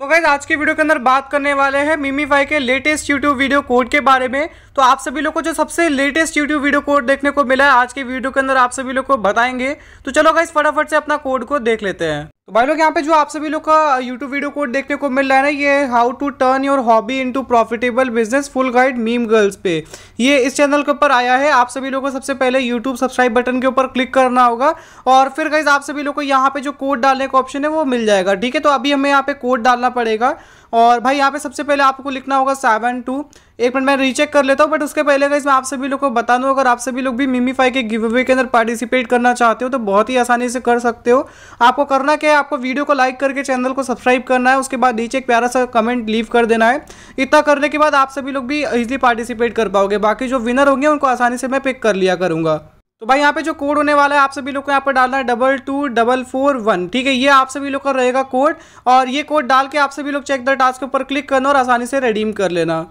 तो गैस आज के वीडियो के अंदर बात करने वाले हैं मिमी फाई के लेटेस्ट यूट्यूब वीडियो कोड के बारे में तो आप सभी लोग को जो सबसे लेटेस्ट यूट्यूब वीडियो कोड देखने को मिला है आज के वीडियो के अंदर आप सभी लोग को बताएंगे तो चलो गैस फटाफट से अपना कोड को देख लेते हैं तो भाई लोग यहाँ पे जो आप सभी लोग का यूट्यूब वीडियो कोड देखने को मिल रहा है ना ये how to turn your hobby into profitable business full guide meme girls पे ये इस चैनल के ऊपर आया है आप सभी लोगों को सबसे पहले यूट्यूब सब्सक्राइब बटन के ऊपर क्लिक करना होगा और फिर गाइज आप सभी लोग को यहाँ पे जो कोड डालने का ऑप्शन है वो मिल जाएगा ठीक है तो अभी हमें यहाँ पे कोड डालना पड़ेगा और भाई यहाँ पे सबसे पहले आपको लिखना होगा सेवन टू एक मिनट मैं रीचेक कर लेता हूँ बट उसके पहले का इसमें आप सभी लोग को बता दूँ अगर आप सभी लोग भी मिमीफाई के गिव अवे के अंदर पार्टिसिपेट करना चाहते हो तो बहुत ही आसानी से कर सकते हो आपको करना क्या है आपको वीडियो को लाइक करके चैनल को सब्सक्राइब करना है उसके बाद नीचे एक प्यारा सा कमेंट लीव कर देना है इतना करने के बाद आप सभी लोग भी ईजिली पार्टिसिपेट कर पाओगे बाकी जो विनर होंगे उनको आसानी से मैं पिक कर लिया करूँगा तो भाई यहाँ पे जो कोड होने वाला है आप सभी लोग को यहाँ पर डालना है double two double four one ठीक है ये आप सभी लोग का रहेगा कोड और ये कोड डाल के आप सभी लोग चेक द टास्क के ऊपर क्लिक करना और आसानी से रिडीम कर लेना